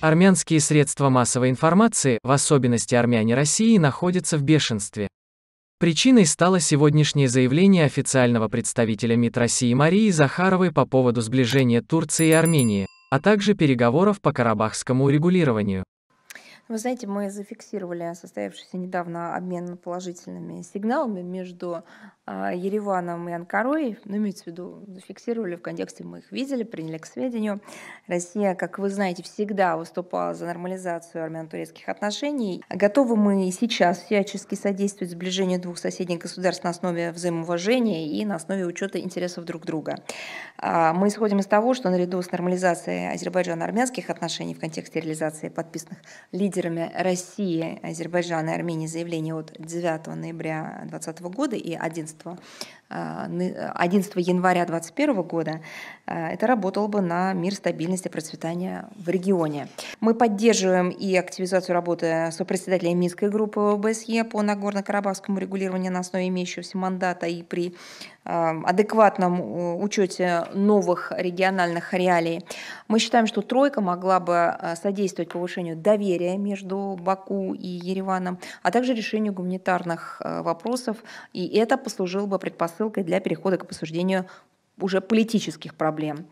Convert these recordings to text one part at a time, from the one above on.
Армянские средства массовой информации, в особенности армяне России, находятся в бешенстве. Причиной стало сегодняшнее заявление официального представителя МИД России Марии Захаровой по поводу сближения Турции и Армении, а также переговоров по карабахскому урегулированию. Вы знаете, мы зафиксировали состоявшийся недавно обмен положительными сигналами между а, Ереваном и Анкарой. Ну, имеется в виду, зафиксировали в контексте, мы их видели, приняли к сведению. Россия, как вы знаете, всегда выступала за нормализацию армян-турецких отношений. Готовы мы сейчас всячески содействовать сближению двух соседних государств на основе взаимоуважения и на основе учета интересов друг друга. А, мы исходим из того, что наряду с нормализацией азербайджано армянских отношений в контексте реализации подписанных лидеров лидерами России, Азербайджана и Армении заявление от 9 ноября 2020 года и 11 11 а, января 2021 года, а, это работало бы на мир стабильности и процветания в регионе. Мы поддерживаем и активизацию работы сопредседателя Минской группы ОБСЕ по Нагорно-Карабахскому регулированию на основе имеющегося мандата и при а, адекватном учете новых региональных реалий. Мы считаем, что тройка могла бы содействовать повышению доверия между Баку и Ереваном, а также решению гуманитарных вопросов, и это послужило бы предпосылкой предпосылкой для перехода к обсуждению уже политических проблем.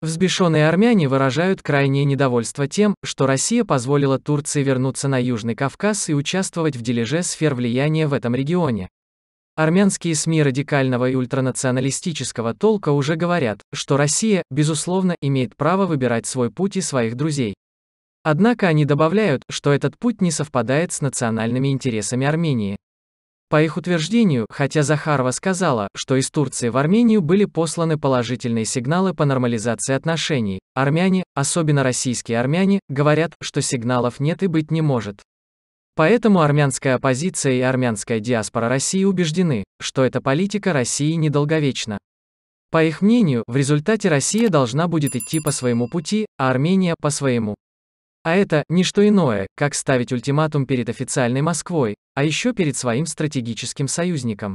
Взбешенные армяне выражают крайнее недовольство тем, что Россия позволила Турции вернуться на Южный Кавказ и участвовать в дележе сфер влияния в этом регионе. Армянские СМИ радикального и ультранационалистического толка уже говорят, что Россия, безусловно, имеет право выбирать свой путь и своих друзей. Однако они добавляют, что этот путь не совпадает с национальными интересами Армении. По их утверждению, хотя Захарова сказала, что из Турции в Армению были посланы положительные сигналы по нормализации отношений, армяне, особенно российские армяне, говорят, что сигналов нет и быть не может. Поэтому армянская оппозиция и армянская диаспора России убеждены, что эта политика России недолговечна. По их мнению, в результате Россия должна будет идти по своему пути, а Армения – по своему. А это – не что иное, как ставить ультиматум перед официальной Москвой, а еще перед своим стратегическим союзником.